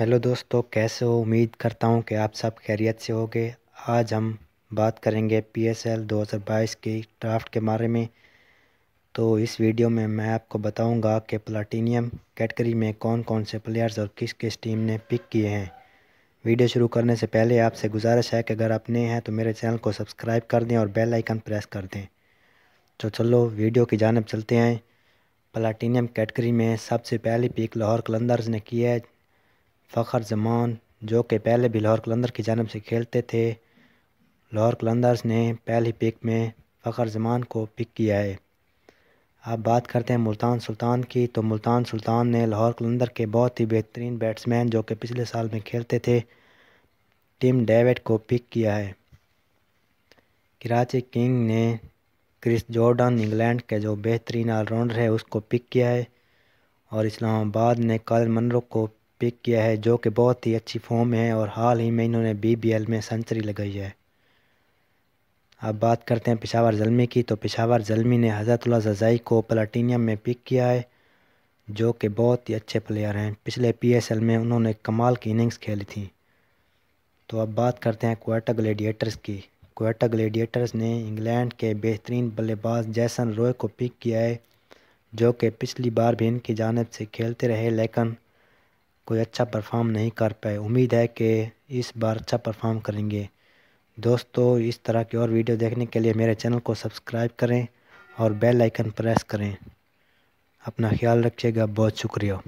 hello दोस्तों कैसे हो उम्मीद करता हूँ कि आप सब खैरियत से होगे आज हम बात करेंगे पी एस एल दो हज़ार बाईस की ड्राफ्ट के बारे में तो इस वीडियो में मैं आपको बताऊंगा कि प्लाटीनियम कैटगरी में कौन कौन से प्लेयर्स और किस किस टीम ने पिक किए हैं वीडियो शुरू करने से पहले आपसे गुजारिश है कि अगर आप नए हैं तो मेरे चैनल को सब्सक्राइब कर दें और बेल आइकन प्रेस कर दें तो चलो वीडियो की जानब चलते हैं प्लाटीनियम कैटगरी में सबसे पहली पिक लाहौर कलंदर्स ने की है फ़खर जमान जो कि पहले भी लाहौर कलंदर की जानब से खेलते थे लाहौर कलंदर्स ने पहली पिक में फ़खर जमान को पिक किया है अब बात करते हैं मुल्तान सुल्तान की तो मुल्तान सुल्तान ने लाहौर कलंदर के बहुत ही बेहतरीन बैट्समैन जो कि पिछले साल में खेलते थे टिम डेविड को पिक किया है कराची किंग ने क्रिस जॉर्डन इंग्लैंड के जो बेहतरीन ऑलराउंडर है उसको पिक किया है और इस्लामाबाद ने कल मनरो को पिक किया है जो कि बहुत ही अच्छी फॉर्म में है और हाल ही में इन्होंने बीबीएल में सेंचुरी लगाई है अब बात करते हैं पेशावर जलमी की तो पेशावर जलमी ने हज़रतुल्ला जजाई को प्लाटीनियम में पिक किया है जो कि बहुत ही अच्छे प्लेयर हैं पिछले पीएसएल में उन्होंने कमाल की इनिंग्स खेली थी तो अब बात करते हैं कोटा ग्लेडिएटर्स की कोटा ग्लेडिएटर्स ने इंग्लैंड के बेहतरीन बल्लेबाज जैसन रॉय को पिक किया है जो कि पिछली बार भी इनकी जानब से खेलते रहे लेकिन कोई अच्छा परफॉर्म नहीं कर पाए उम्मीद है कि इस बार अच्छा परफॉर्म करेंगे दोस्तों इस तरह की और वीडियो देखने के लिए मेरे चैनल को सब्सक्राइब करें और बेल आइकन प्रेस करें अपना ख्याल रखिएगा बहुत शुक्रिया